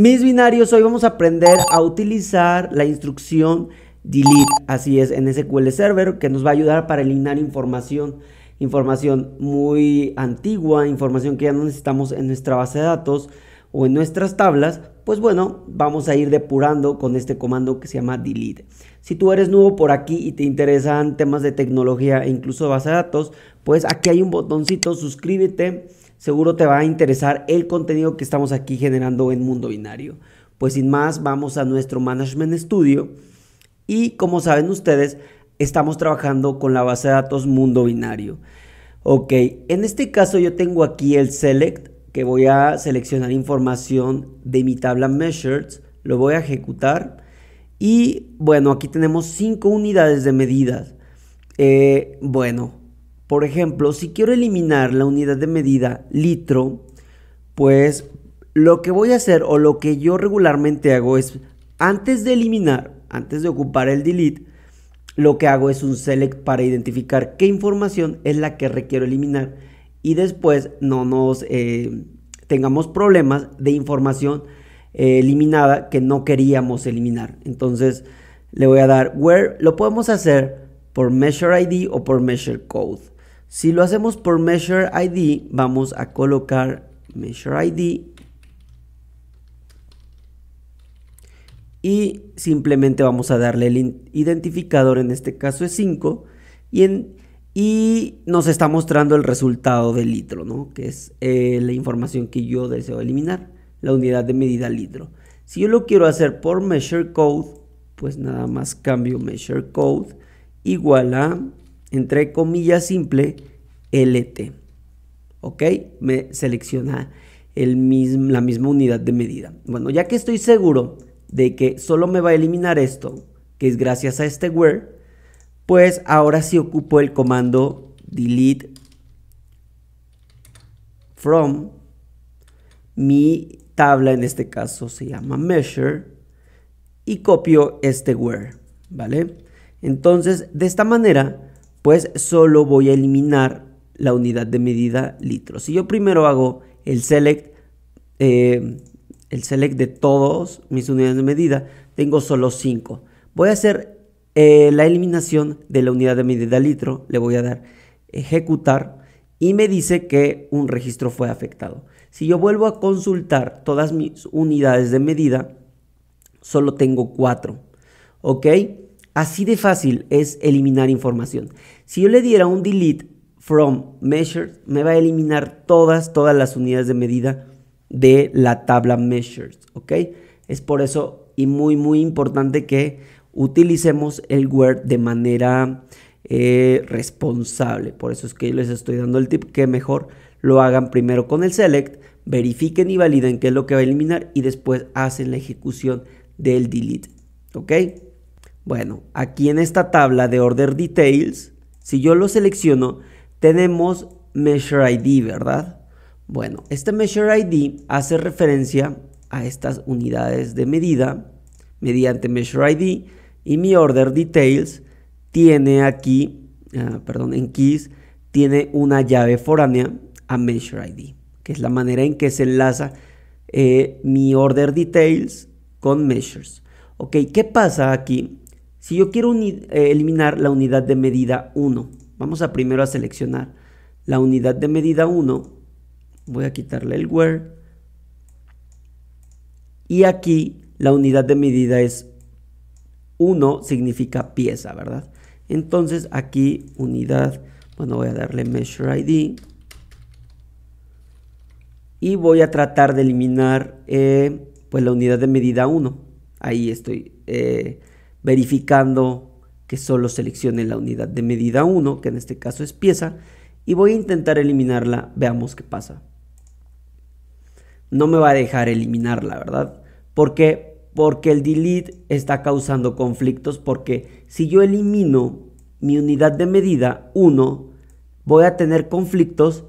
Mis binarios, hoy vamos a aprender a utilizar la instrucción delete, así es, en SQL Server, que nos va a ayudar para eliminar información, información muy antigua, información que ya no necesitamos en nuestra base de datos o en nuestras tablas, pues bueno, vamos a ir depurando con este comando que se llama delete. Si tú eres nuevo por aquí y te interesan temas de tecnología e incluso base de datos, pues aquí hay un botoncito, suscríbete, seguro te va a interesar el contenido que estamos aquí generando en Mundo Binario. Pues sin más, vamos a nuestro Management Studio y como saben ustedes, estamos trabajando con la base de datos Mundo Binario. Ok, en este caso yo tengo aquí el Select, que voy a seleccionar información de mi tabla Measures, lo voy a ejecutar y bueno, aquí tenemos 5 unidades de medidas. Eh, bueno, por ejemplo, si quiero eliminar la unidad de medida litro, pues lo que voy a hacer o lo que yo regularmente hago es, antes de eliminar, antes de ocupar el delete, lo que hago es un select para identificar qué información es la que requiero eliminar y después no nos eh, tengamos problemas de información eh, eliminada que no queríamos eliminar. Entonces le voy a dar where, lo podemos hacer por measure ID o por measure code. Si lo hacemos por measure ID, vamos a colocar measure ID y simplemente vamos a darle el identificador, en este caso es 5, y, nos está mostrando el resultado del litro, que es eh, la información que yo deseo eliminar, la unidad de medida litro. Si yo lo quiero hacer por measure code, pues nada más cambio measure code igual a entre comillas simple, LT. ¿Ok? Me selecciona el mismo, la misma unidad de medida. Bueno, ya que estoy seguro de que solo me va a eliminar esto, que es gracias a este where, pues ahora sí ocupo el comando delete from mi tabla, en este caso se llama measure, y copio este where, ¿vale? Entonces, de esta manera pues solo voy a eliminar la unidad de medida litro. Si yo primero hago el select, eh, el select de todos mis unidades de medida, tengo solo 5. Voy a hacer eh, la eliminación de la unidad de medida litro, le voy a dar ejecutar y me dice que un registro fue afectado. Si yo vuelvo a consultar todas mis unidades de medida, solo tengo 4. ¿Ok? Así de fácil es eliminar información. Si yo le diera un delete from measures, me va a eliminar todas, todas las unidades de medida de la tabla measures, ¿ok? Es por eso y muy, muy importante que utilicemos el word de manera eh, responsable. Por eso es que les estoy dando el tip que mejor lo hagan primero con el select, verifiquen y validen qué es lo que va a eliminar y después hacen la ejecución del delete, ¿ok? Bueno, aquí en esta tabla de Order Details, si yo lo selecciono, tenemos Measure ID, ¿verdad? Bueno, este Measure ID hace referencia a estas unidades de medida mediante Measure ID y mi Order Details tiene aquí, ah, perdón, en keys, tiene una llave foránea a Measure ID, que es la manera en que se enlaza eh, mi Order Details con Measures. Ok, ¿qué pasa aquí? Si yo quiero eh, eliminar la unidad de medida 1, vamos a primero a seleccionar la unidad de medida 1. Voy a quitarle el where. Y aquí la unidad de medida es 1, significa pieza, ¿verdad? Entonces aquí unidad, bueno voy a darle measure ID. Y voy a tratar de eliminar eh, pues la unidad de medida 1. Ahí estoy eh, verificando que solo seleccione la unidad de medida 1, que en este caso es pieza, y voy a intentar eliminarla, veamos qué pasa. No me va a dejar eliminarla, ¿verdad? ¿Por qué? Porque el delete está causando conflictos, porque si yo elimino mi unidad de medida 1, voy a tener conflictos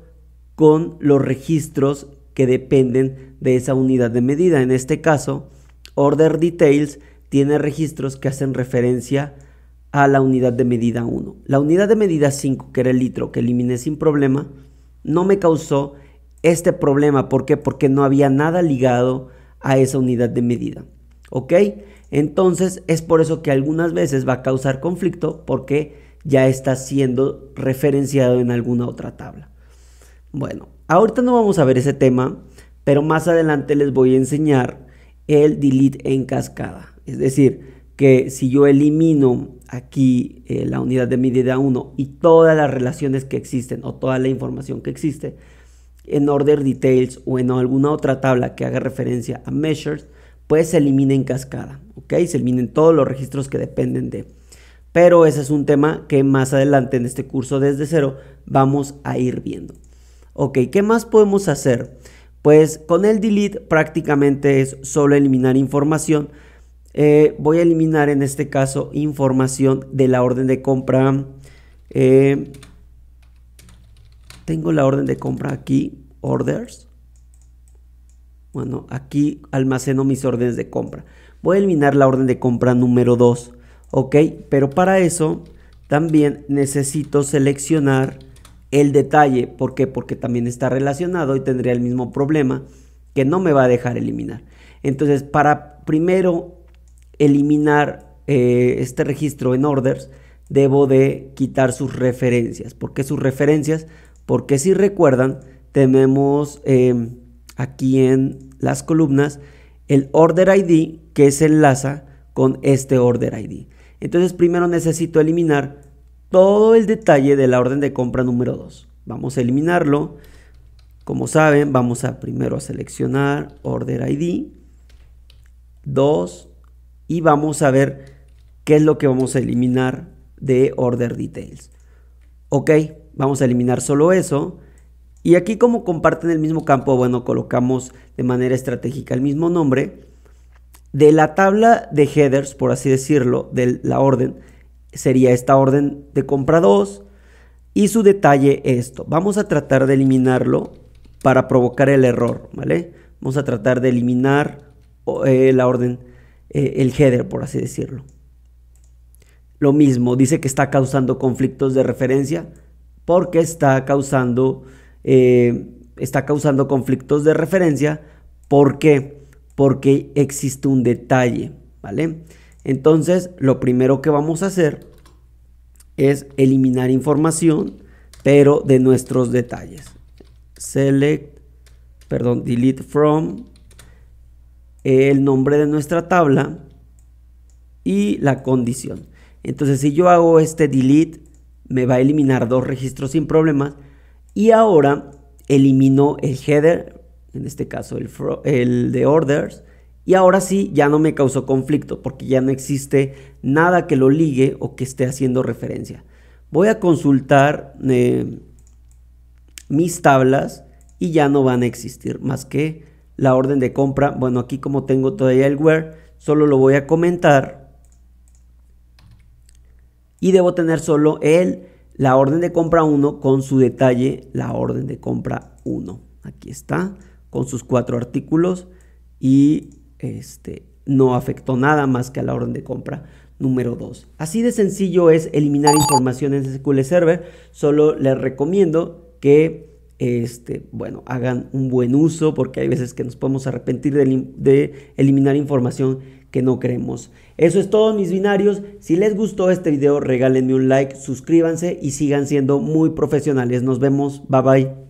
con los registros que dependen de esa unidad de medida. En este caso, order details tiene registros que hacen referencia a la unidad de medida 1. La unidad de medida 5, que era el litro que eliminé sin problema, no me causó este problema. ¿Por qué? Porque no había nada ligado a esa unidad de medida. ¿Ok? Entonces es por eso que algunas veces va a causar conflicto porque ya está siendo referenciado en alguna otra tabla. Bueno, ahorita no vamos a ver ese tema, pero más adelante les voy a enseñar el delete en cascada. Es decir, que si yo elimino aquí eh, la unidad de medida 1 y todas las relaciones que existen o toda la información que existe en order details o en alguna otra tabla que haga referencia a measures, pues se elimina en cascada, ¿ok? Se eliminen todos los registros que dependen de. Pero ese es un tema que más adelante en este curso desde cero vamos a ir viendo. Ok, ¿qué más podemos hacer? Pues con el delete prácticamente es solo eliminar información eh, voy a eliminar en este caso información de la orden de compra. Eh, tengo la orden de compra aquí, orders. Bueno, aquí almaceno mis órdenes de compra. Voy a eliminar la orden de compra número 2, ¿ok? Pero para eso también necesito seleccionar el detalle. ¿Por qué? Porque también está relacionado y tendría el mismo problema que no me va a dejar eliminar. Entonces, para primero eliminar eh, este registro en orders, debo de quitar sus referencias. ¿Por qué sus referencias? Porque si recuerdan, tenemos em, aquí en las columnas el order ID que se enlaza con este order ID. Entonces primero necesito eliminar todo el detalle de la orden de compra número 2. Vamos a eliminarlo. Como saben, vamos a primero a seleccionar order ID 2 y vamos a ver qué es lo que vamos a eliminar de order details. Ok, vamos a eliminar solo eso. Y aquí como comparten el mismo campo, bueno, colocamos de manera estratégica el mismo nombre. De la tabla de headers, por así decirlo, de la orden, sería esta orden de compra 2 y su detalle esto. Vamos a tratar de eliminarlo para provocar el error, ¿vale? Vamos a tratar de eliminar eh, la orden eh, el header, por así decirlo. Lo mismo, dice que está causando conflictos de referencia porque está causando, eh, está causando conflictos de referencia. ¿Por Porque existe un detalle, ¿vale? Entonces, lo primero que vamos a hacer es eliminar información, pero de nuestros detalles. Select, perdón, delete from el nombre de nuestra tabla y la condición. Entonces si yo hago este delete me va a eliminar dos registros sin problemas y ahora elimino el header, en este caso el, el de orders, y ahora sí ya no me causó conflicto porque ya no existe nada que lo ligue o que esté haciendo referencia. Voy a consultar eh, mis tablas y ya no van a existir más que la orden de compra. Bueno, aquí como tengo todavía el where, solo lo voy a comentar. Y debo tener solo el, la orden de compra 1 con su detalle, la orden de compra 1. Aquí está, con sus cuatro artículos y este, no afectó nada más que a la orden de compra número 2. Así de sencillo es eliminar información en SQL Server. Solo les recomiendo que este, bueno, hagan un buen uso porque hay veces que nos podemos arrepentir de, eliminar información que no queremos Eso es todo mis binarios. Si les gustó este video, regálenme un like, suscríbanse y sigan siendo muy profesionales. Nos vemos. Bye bye.